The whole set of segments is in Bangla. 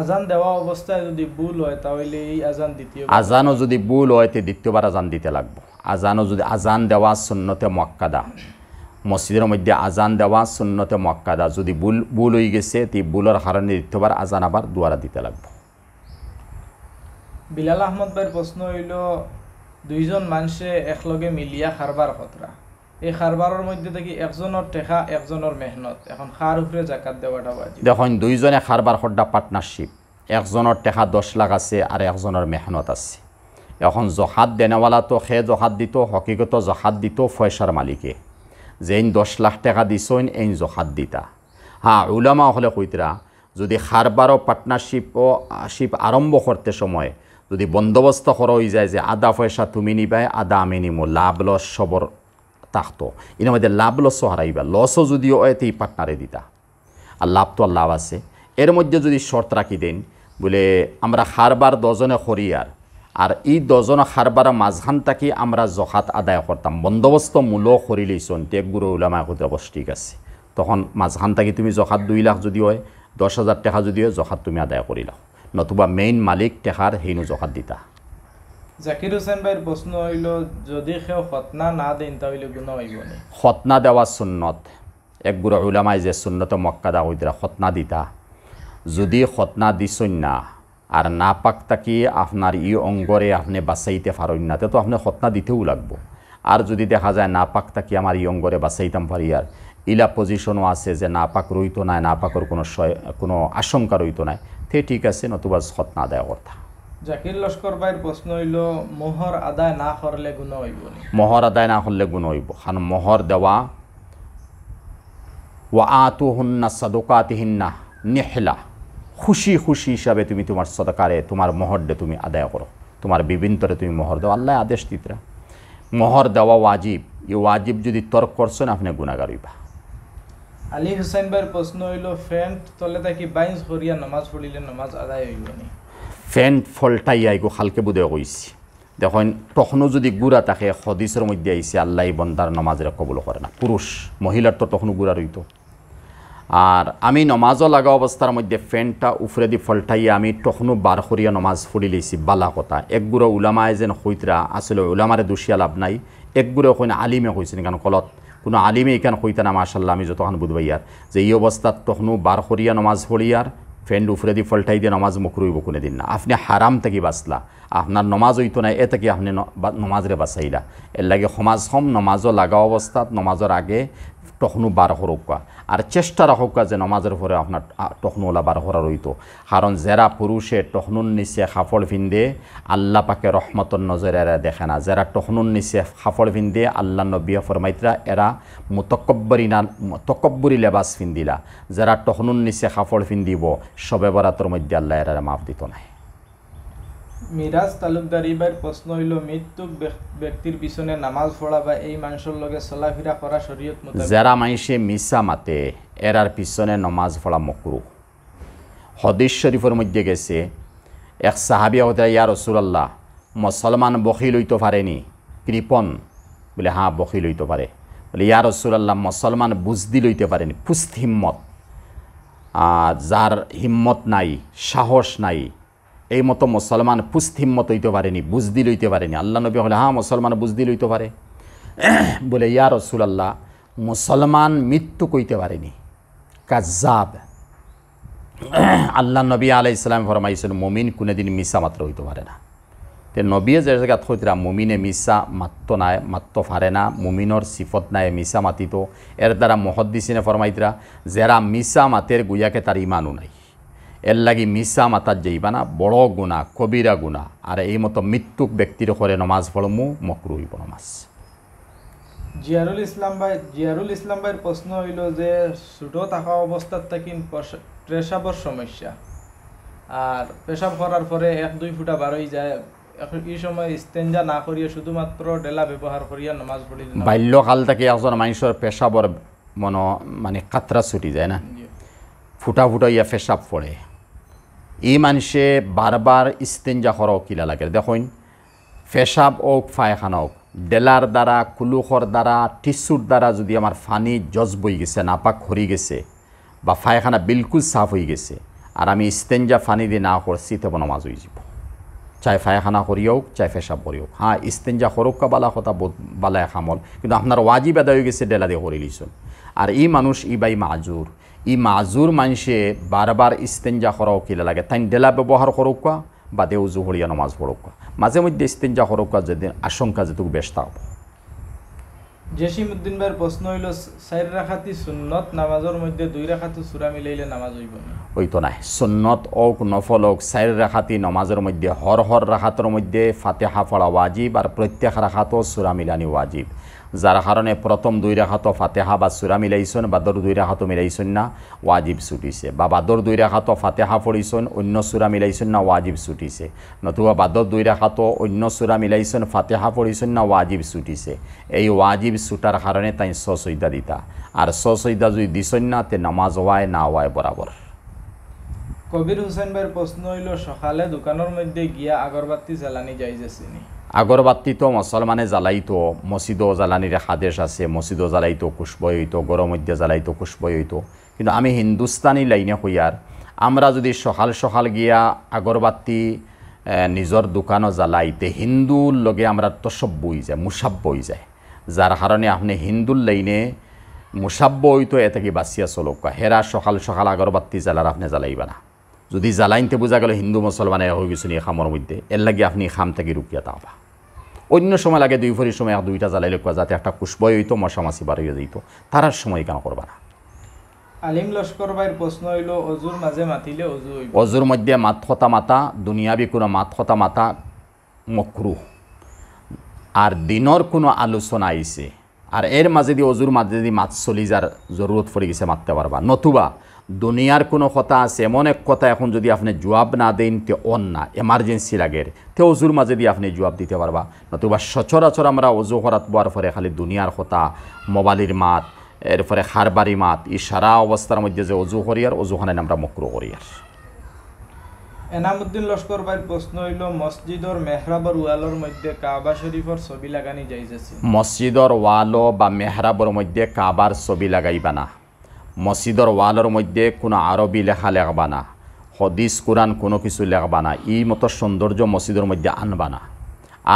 আজান দেওয়া অবস্থায় যদি ভুল হয় তাহলে এই আজান দ্বিতীয় আজানও যদি ভুল হয় তে দ্বিতীয়বার আজান দিতে লাগবো আজানও যদি আজান দেওয়া শূন্যতে মক্কাদা মসজিদের মধ্যে আজান দেওয়া শূন্যতে মক্কাদা যদি বুল বুল হয়ে গেছে তো বুলের কারণে দ্বিতীয়বার আজান আবার দুয়ারা দিতে লাগবো বিলাল আহমদ ভাইয়ের প্রশ্ন হইল দুইজন মানুষে একলগে মিলিয়া খারবার কথা এই খারবারের মধ্যে একজনের টেকা একজনের মেহনত এখন খার উপরে জাকাত দেওয়াটা দেখুন দুইজনে খারবার হড্ডা পার্টনারশিপ একজনের টেকা দশ লাখ আছে আর একজনের মেহনত আছে এখন জহাত দেনেওয়ালা তো সে জহাত দিত হকিগত জহাত দিত পয়সার মালিকে যেইন দশ লাখ টাকা দিছইন এই জহাত দিতা হ্যাঁ উলামা হলে কইতরা যদি খারবারও পার্টনারশিপও শিপ আরম্ভ করতে সময় যদি বন্দোবস্ত করা হয়ে যায় যে আদা পয়সা তুমি নিবাই আদা আমি নিমো লাভ লস সবর তাহতো ইন আমাদের লাভ লসও হারাইবা লসও যদিও এতেই পার্টনারে দিতা আর লাভ তো আর লাভ আছে এর মধ্যে যদি শর্ত রাখি দেন বলে আমরা হারবার দজনে হরিয়ার আর এই দজন হারবার মাঝখান থাকি আমরা জহাত আদায় করতাম বন্দোবস্ত মূল হরি লইছন তেক গুরু উলামা বস ঠিক আছে তখন মাঝখান থাকি তুমি জহাত দুই লাখ যদি হয় দশ হাজার টাকা যদি হয় জহাত তুমি আদায় করিলাও নতুবা মেইন মালিক টেকার সেইনো জহাত দিতা জাকির হোসেন ভাইয়ের প্রশ্ন হইল যদি কেউ খতনা না দেন তাহলে গুণ হইব না খতনা দেওয়া সুন্নত এক গুরু উলামাই যে সুন্নত মক্কাদা দিয়া খতনা দিতা যদি খতনা দিছই না আর না পাক তাকি আপনার ই অঙ্গরে আপনি বাঁচাইতে পারেন না তো আপনি খতনা দিতেও লাগব আর যদি দেখা যায় না পাক তাকি আমার ই অঙ্গরে বাঁচাইতাম পারি আর ইলা পজিশনও আছে যে না পাক রইতো নাই না পাকর কোনো কোনো আশঙ্কা রইতো নাই সে ঠিক আছে নতুবা খতনা দেওয়া কথা জাকির লস্কর ভাইয়ের প্রশ্ন হইল মোহর আদায় না করলে গুণ হইব মোহর আদায় না করলে গুণ হইব কারণ মোহর দেওয়া ওয়া আতু হুন্না সদকাতিহিন্না নেহলা খুশি খুশি হিসাবে তুমি তোমার সদকারে তোমার মোহরডে তুমি আদায় করো তোমার বিভিন্তরে তুমি মোহর দাও আল্লাহ আদেশ দিতরা মোহর দেওয়া ওয়াজিব এই ওয়াজিব যদি তর্ক করছেন আপনি গুণাগার হইবা আলী হুসাইন ভাইয়ের প্রশ্ন হইল ফ্যান্ট তলে থাকি বাইন্স করিয়া নামাজ পড়িলে নামাজ আদায় হইব না ফ্যান ফল্টাই আইকো খালকে বুধে কইছি দেখেন তখনও যদি গুড়া থাকে হদিসের মধ্যে আইসি আল্লাহ বন্দার নমাজের কবল করে না পুরুষ মহিলার তো তখনও গুড়া রইত আর আমি নমাজ লাগা অবস্থার মধ্যে ফ্যানটা উফরে দি ফল্টাইয়া আমি তখনও বার করিয়া নমাজ ফুড়ি লইছি বালা কথা একগুড়ো উলামায় যেন হইতরা আসলে উলামারে দুষিয়া লাভ নাই একগুড়ো এখন আলিমে হয়েছেন কারণ কলত কোনো আলিমে এখানে হইতা না মাশাল্লাহ আমি যতক্ষণ বুধবাইয়ার যে এই অবস্থাত তখনও বার করিয়া নমাজ পড়িয়ার ফেন উফরে দি ফল্টাই দিয়ে নমাজ মকরুই বকুনে দিন না আপনি হারাম থেকে বাঁচলা আপনার নমাজ হইতো না এ থেকে আপনি নমাজরে বাঁচাইলা এর লাগে সমাজ সম নমাজ লাগা অবস্থাত নমাজের আগে তখনও বার হরক কা আর চেষ্টা রাখকা যে নমাজের পরে আপনার টখনুলা বার করা রইত কারণ যারা পুরুষে টখনুন নিচে সাফল ভিন্দে আল্লাহ পাকে রহমতর নজরে এরা দেখে না যারা টখনুন নিচে সাফল ভিন্দে আল্লাহ নবিয়া ফরমাইতরা এরা মুতকব্বরি না তকব্বরী লেবাস ফিন্দিলা যারা টখনুন নিচে সাফল ফিন্দিব সবে বরাতর মধ্যে আল্লাহ এরা মাফ দিত নাই মিরাজ তালুকদার এইবার প্রশ্ন হইল মৃত্যু ব্যক্তির পিছনে নামাজ পড়া বা এই মানুষের লগে চলাফেরা করা শরীয়ত মোতাবেক যারা মাইসে মিসা মাতে এরার পিছনে নমাজ পড়া মকরু হদিস শরীফের মধ্যে গেছে এক সাহাবি হতে ইয়ার রসুল্লাহ মুসলমান বখি লইতে পারেনি কৃপন বলে হ্যাঁ বখি লইতে পারে বলে ইয়ার রসুল্লাহ মুসলমান বুঝদি লইতে পারেনি পুস্ত হিম্মত আর যার হিম্মত নাই সাহস নাই এই মতো মুসলমান পুস্তিম মতো হইতে পারেনি বুঝদি লইতে পারেনি আল্লাহ নবী হলে হ্যাঁ মুসলমান বুঝদি লইতে পারে বলে ইয়া আল্লাহ মুসলমান মৃত্যু কইতে পারেনি কাজাব আল্লাহ নবী আলাই ইসলাম ফরমাইছেন মমিন কোনোদিন মিশা মাত্র হইতে পারে না তে নবীয়ে যে জায়গা থইতরা মমিনে মিশা মাত্র নাই মাত্র ফারে না মুমিনর সিফত নাই মিশা মাতিত এর দ্বারা মহদ্দিসিনে ফরমাইতরা যারা মিশা মাতের গুইয়াকে তার ইমানও নাই এর লাগি মিসা মাতার যাইবা না বড় গুণা কবিরা গুণা আর এই মতো মৃত্যুক ব্যক্তির করে নমাজ পড়মু মকরু হইব নমাজ জিয়ারুল ইসলাম ভাই জিয়ারুল ইসলাম ভাইয়ের প্রশ্ন হইল যে ছোটো থাকা অবস্থার থাকিন পেশাবর সমস্যা আর পেশাব করার পরে এক দুই ফুটা বারোই যায় সময় ডেলা বাল্যকাল থেকে একজন মানুষের পেশাবর মন মানে কাতরা ছুটি যায় না ফুটা ফুটা ইয়া পেশাব পড়ে এই মানুষে বারবার ইস্তেঞ্জা করাও কিলা লাগে দেখুন পেশাব হোক ফায়খানা হোক ডেলার দ্বারা কুলুখর দ্বারা টিস্যুর দ্বারা যদি আমার ফানি জজ বই গেছে নাপাক হরি গেছে বা ফায়খানা বিলকুল সাফ হয়ে গেছে আর আমি ইস্তেঞ্জা ফানি দিয়ে না করছি তবে বনমাজ হয়ে যাব চাই ফায়খানা করি হোক চাই পেশাব করি হোক হ্যাঁ ইস্তেঞ্জা হরক কা বালা কথা বালায় খামল কিন্তু আপনার ওয়াজিব আদায় হয়ে গেছে ডেলা দিয়ে করে লিছুন আর এই মানুষ ইবাই মাজুর ই মাজুর মানুষে বারবার ইস্তেঞ্জা করাও কি লাগে তাই ডেলা ব্যবহার করুকা বা দেউ জুহরিয়া নমাজ পড়ুকা মাঝে মধ্যে ইস্তেঞ্জা করুকা যেদিন আশঙ্কা যেটুকু বেশ থাকবো জসিমউদ্দিন ভাইয়ের প্রশ্ন হইল চার রাখাতি সুন্নত নামাজের মধ্যে দুই রাখাতি সুরা মিলাইলে নামাজ হইব ওই তো নাই সুন্নত হোক নফল হোক চার রাখাতি নামাজের মধ্যে হর হর রাখাতের মধ্যে ফাতেহা ফলা ওয়াজিব আর প্রত্যেক রাখাতও সুরা মিলানি ওয়াজিব যার কারণে প্রথম দুই রাখাতো ফাতেহা বা সুরা মিলাইছন বা দর দুই রাখাতো মিলাইছন না ওয়াজিব ছুটিছে বা বাদর দুই রাখাতো ফাতেহা পড়িছন অন্য সুরা মিলাইছন না ওয়াজিব ছুটিছে নতুবা বাদর দুই রাখাতো অন্য সুরা মিলাইছন ফাতেহা পড়িছন না ওয়াজিব ছুটিছে এই ওয়াজিব ছুটার কারণে তাই সসইদা দিতা আর সসইদা যদি দিছন না তে নামাজ ওয়ায় না ওয়ায় বরাবর কবির হুসেন ভাইয়ের প্রশ্ন হইল সকালে দোকানের মধ্যে গিয়া আগরবাতি জ্বালানি যাই যাসিনি আগরবাতি তো মুসলমানে জ্বালাইতো মসজিদ জ্বালানির হাদেশ আছে মসজিদও জ্বালাইতো কুশবই হইতো গরম মধ্যে জ্বালাইতো কুশবই হইতো কিন্তু আমি হিন্দুস্তানি লাইনে হইয়ার আমরা যদি সকাল সকাল গিয়া আগরবাতি নিজের দোকানও জ্বালাইতে হিন্দুর লগে আমরা তসব্য বই যায় মুসাব্য হয়ে যায় যার কারণে আপনি হিন্দুর লাইনে মুসাব্য হইতো এ কি বাঁচিয়া চলক হেরা সকাল সকাল আগরবাতি জ্বালার আপনি জ্বালাইবা না যদি জ্বালাইনতে বোঝা গেল হিন্দু মুসলমানে হয়ে গেছেন এই খামের মধ্যে এর লাগে আপনি খাম থেকে রুকিয়া তাওবা অন্য সময় লাগে দুই ভরির সময় আর দুইটা জ্বালাইলে কোয়া যাতে একটা কুষ্বয় হইতো মশামাসি বাড়িয়ে দিত তারার সময় কেন করবা না আলিম লস্কর ভাইয়ের প্রশ্ন হইল অজুর মাঝে মাতিলে অজু অজুর মধ্যে মাত হতা মাতা দুনিয়াবি কোনো মাত হতা মাতা মকরু আর দিনর কোনো আলোচনা আইছে আর এর মাঝে দিয়ে অজুর মাঝে যদি মাত চলি যার জরুরত পড়ে গেছে মারতে পারবা নতুবা দুনিয়ার কোনো কথা আছে এমন এক কথা এখন যদি আপনি জবাব না দেন তে অন এমার্জেন্সি লাগের তে অজুর মাঝে দিয়ে আপনি জবাব দিতে পারবা নতুবা সচরাচর আমরা অজু হরাত বোয়ার পরে খালি দুনিয়ার কথা মোবাইলের মাত এরপরে হারবারি মাত ই সারা অবস্থার মধ্যে যে অজু করি করিয়ার অজুখানে আমরা মক্রু আর এনামুদ্দিন লস্কর ভাই প্রশ্ন হইল মসজিদর মেহরাবর ওয়ালর মধ্যে কাবা শরীফর ছবি লাগানি যাইতেছে মসজিদর ওয়ালো বা মেহরাবর মধ্যে কাবার ছবি লাগাইবা না মসজিদর ওয়ালের মধ্যে কোনো আরবি লেখা লেখবা না হদিস কোরআন কোনো কিছু লেখবা না ই মতো সৌন্দর্য মসজিদের মধ্যে আনবা না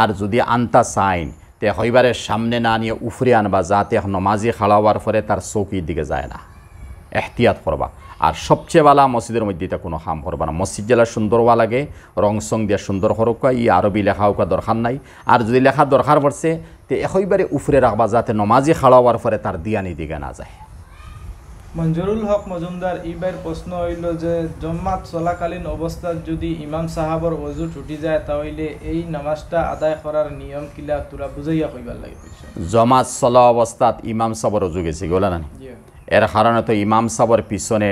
আর যদি আনতা চাইন তে হইবারের সামনে না নিয়ে উফরে আনবা যাতে নমাজি খালাওয়ার পরে তার চৌকির দিকে যায় না এহতিয়াত করবা আর সবচেয়ে বালা মসজিদের মধ্যে এটা কোনো হাম করবা না মসজিদ জেলা সুন্দর হওয়া লাগে রং সং দিয়ে সুন্দর হরক ই আরবি লেখা হোকা দরকার নাই আর যদি লেখা দরকার পড়ছে তে একইবারে উফরে রাখবা যাতে নমাজি খাড়াওয়ার পরে তার দিয়ানি দিকে না যায় মঞ্জুরুল হক মজুমদার ইবার প্রশ্ন হইল যে জম্মাত চলাকালীন অবস্থাত যদি ইমাম সাহাবর অজু ছুটি যায় তাহলে এই নামাজটা আদায় করার নিয়ম কিলা তোরা বুঝাইয়া কইবার লাগে জমাত চলা অবস্থাত ইমাম সাবর অজু গেছে গোলা না এর কারণে তো ইমাম সাবর পিছনে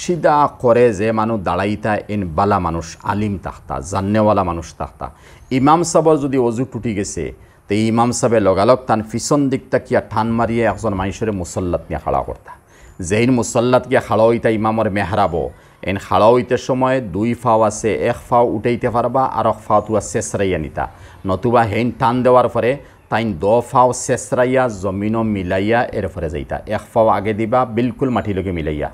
সিদা করে যে মানুষ দাঁড়াইতা এন বালা মানুষ আলিম তাহতা জান্নেওয়ালা মানুষ তাহতা ইমাম সাবর যদি অজু টুটি গেছে তো ইমাম সাহেবের লগালগ তান পিছন দিকটা কিয়া ঠান মারিয়ে একজন মানুষের মুসল্লাত নিয়ে খাড়া করতা জেইন মুসল্লাত গিয়ে ইমামর মেহরাবো এন খাড়া সময় দুই ফাও আছে এক ফাও উঠাইতে পারবা আর এক ফাও তুয়া শেষরাইয়া নিতা নতুবা হেন টান দেওয়ার পরে তাই দ ফাও শেষরাইয়া জমিন মিলাইয়া ফরে যাইতা এক ফাও আগে দিবা বিলকুল মাটিলকে মিলাইয়া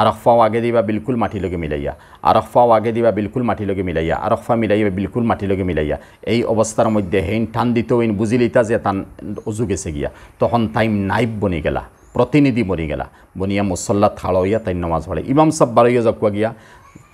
আরক ফাও আগে দিবা বিলকুল মাটিলকে মিলাইয়া আরক ফাও আগে দিবা বিলকুল মাটিলকে মিলাইয়া আরক ফা মিলাইবা বিলকুল মাটিলকে মিলাইয়া এই অবস্থার মধ্যে হেন টান দিতেও ইন বুঝিলিতা যে তান অজু গেছে গিয়া তখন টাইম নাইব বনি গেলা প্রতিনিধি মরি গেলা বনিয়া মুসল্লা থাড়ইয়া তাই নমাজ পড়ে ইমাম সাহ বারইয়া জকুয়া গিয়া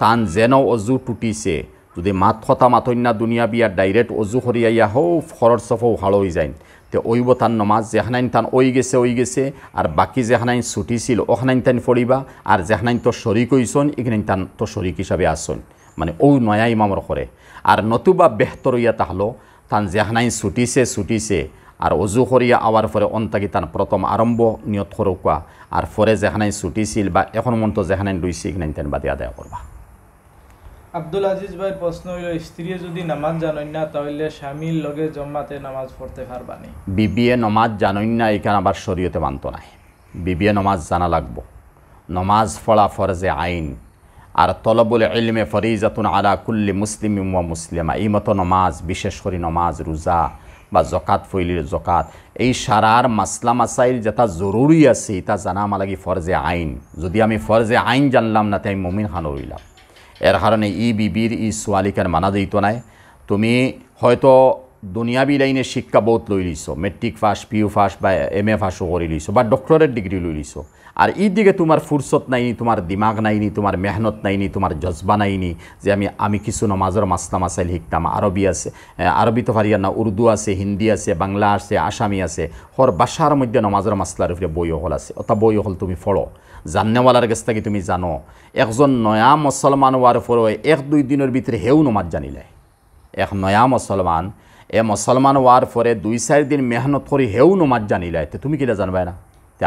তান যেন অজু টুটিছে যদি মাত খতা মাতন্যা দুনিয়া বিয়া ডাইরেক্ট অজু হরিয়াইয়া হৌ খরচ সফৌ হাড় হয়ে যায় তে ওইব তান নমাজ যেহানাইন তান ওই গেছে ওই গেছে আর বাকি যেহানাইন ছুটিছিল ওখানাইন তান ফড়িবা আর যেহানাইন তো শরিক হইছন এখানে তান তো শরিক হিসাবে আসন মানে ও নয়া ইমামর করে আর নতুবা বেহতর ইয়া তাহলো তান যেহানাইন ছুটিছে ছুটিছে আর অজু করিয়া আওয়ার পরে অন্তাকি তার প্রথম আরম্ভ নিয়ত করুকা আর পরে যেখানে ছুটিছিল বা এখন মন্ত যেখানে লুইছি কিনা তেন বাদে আদায় করবা আব্দুল আজিজ ভাই প্রশ্ন হইল স্ত্রী যদি নামাজ জানেন না তাহলে স্বামীর লগে জমাতে নামাজ পড়তে পারবা নি বিবিএ নমাজ জানেন না এখানে আবার শরীয়তে মানত নাই বিবিএ নমাজ জানা লাগবো নমাজ ফলা ফরজে আইন আর তলবুল ইলমে ফরিজাতুন আলা কুল্লি মুসলিম ওয়া মুসলিমা এই মতো নমাজ বিশেষ করে নমাজ রোজা বা জকাত ফৈলির জকাত এই সারার মাসলা মাসাইল যেটা জরুরি আছে তা জানা আমার লাগে ফরজে আইন যদি আমি ফরজে আইন জানলাম না তাই আমি মমিন খান রইলাম এর কারণে ই বিবির ই সোয়ালিকার মানা দিত নাই তুমি হয়তো দুনিয়াবি লাইনে শিক্ষা বহুত লই লিছ মেট্রিক পি পিউ ফার্স্ট বা এম এ ফার্স্টও করে লিছ বা ডক্টরেট ডিগ্রি লই লিছ আর এই দিকে তোমার ফুরসত নাইনি তোমার দিমাগ নাইনি তোমার মেহনত নাইনি তোমার জজবা নাইনি যে আমি আমি কিছু নমাজর মাসলা মাসাইল শিখতাম আরবি আছে আরবি তো পারিয়া না উর্দু আছে হিন্দি আছে বাংলা আছে আসামি আছে হর বাসার মধ্যে নমাজর মাসলার উপরে বই হল আছে অর্থাৎ বই হল তুমি ফল জান্নেওয়ালার কাছ থেকে তুমি জানো একজন নয়া মুসলমান হওয়ার পরও এক দুই দিনের ভিতরে হেউ নমাজ জানিলে এক নয়া মুসলমান এ মুসলমান হওয়ার পরে দুই চার দিন মেহনত করে হেউ নমাজ জানিলে তুমি কিনা জানবাই না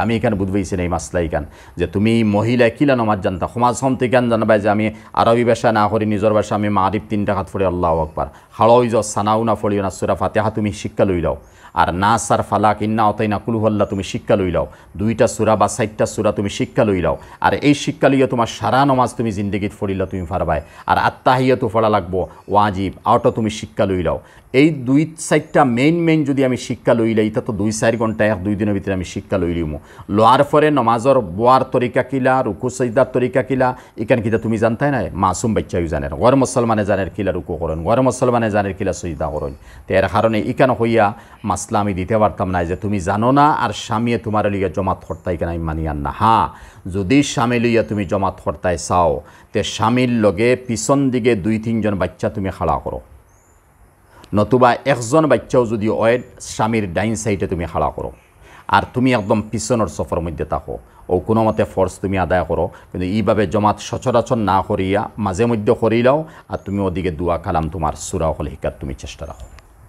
আমি এখানে বুঝবেইছি না এই মাসলাই কান যে তুমি মহিলা কিলা নমাজ জানতা সমাজ সন্তি জানাবাই যে আমি আরবি ভাষা না করি নিজের ভাষা আমি মারিব তিনটা হাত ফড়ি আল্লাহ আকবর হাড়ই য সানাও না ফড়িও না সুরা ফাতেহা তুমি শিক্ষা লই লও আর না সার ফালাক ইন্না অতাই না কুলুহল্লা তুমি শিক্ষা লই লও দুইটা সুরা বা চারটা সুরা তুমি শিক্ষা লই লও আর এই শিক্ষা লইয়া তোমার সারা নমাজ তুমি জিন্দগিত ফড়িলা তুমি ফারবাই আর আত্মাহিয়া তো ফড়া লাগবো ওয়াজিব আওটা তুমি শিক্ষা লই লও এই দুই সাইডটা মেইন মেইন যদি আমি শিক্ষা লই লাই তো দুই চারি ঘন্টা এক দুই দিনের ভিতরে আমি শিক্ষা লই লিমু লওয়ার পরে নমাজর বোয়ার তরিকা কিলা রুকু সৈদার তরিকা কিলা এখানে কিতা তুমি জানতাই না মাসুম বাচ্চাইও জানেন গর মুসলমানে জানের কিলা রুকু করেন গর মুসলমানে জানের কিলা সৈদা করেন তো এর কারণে ইকান হইয়া মাসলা আমি দিতে পারতাম না যে তুমি জানো না আর স্বামীয়ে তোমার লিগে জমাত হর্তা এখানে আমি আন না হ্যাঁ যদি স্বামী লইয়া তুমি জমাত হর্তায় চাও তে স্বামীর লগে পিছন দিকে দুই তিনজন বাচ্চা তুমি খাড়া করো নতুবা একজন বাচ্চাও যদি অয়েড স্বামীর ডাইন সাইডে তুমি খাড়া করো আর তুমি একদম পিছনের সফর মধ্যে থাকো ও কোনো মতে ফর্স তুমি আদায় করো কিন্তু এইভাবে জমাত সচরাচর না করিয়া মাঝে মধ্যে করিলাও আর তুমি ওদিকে দুয়া কালাম তোমার সুরা হলে শিকার তুমি চেষ্টা রাখো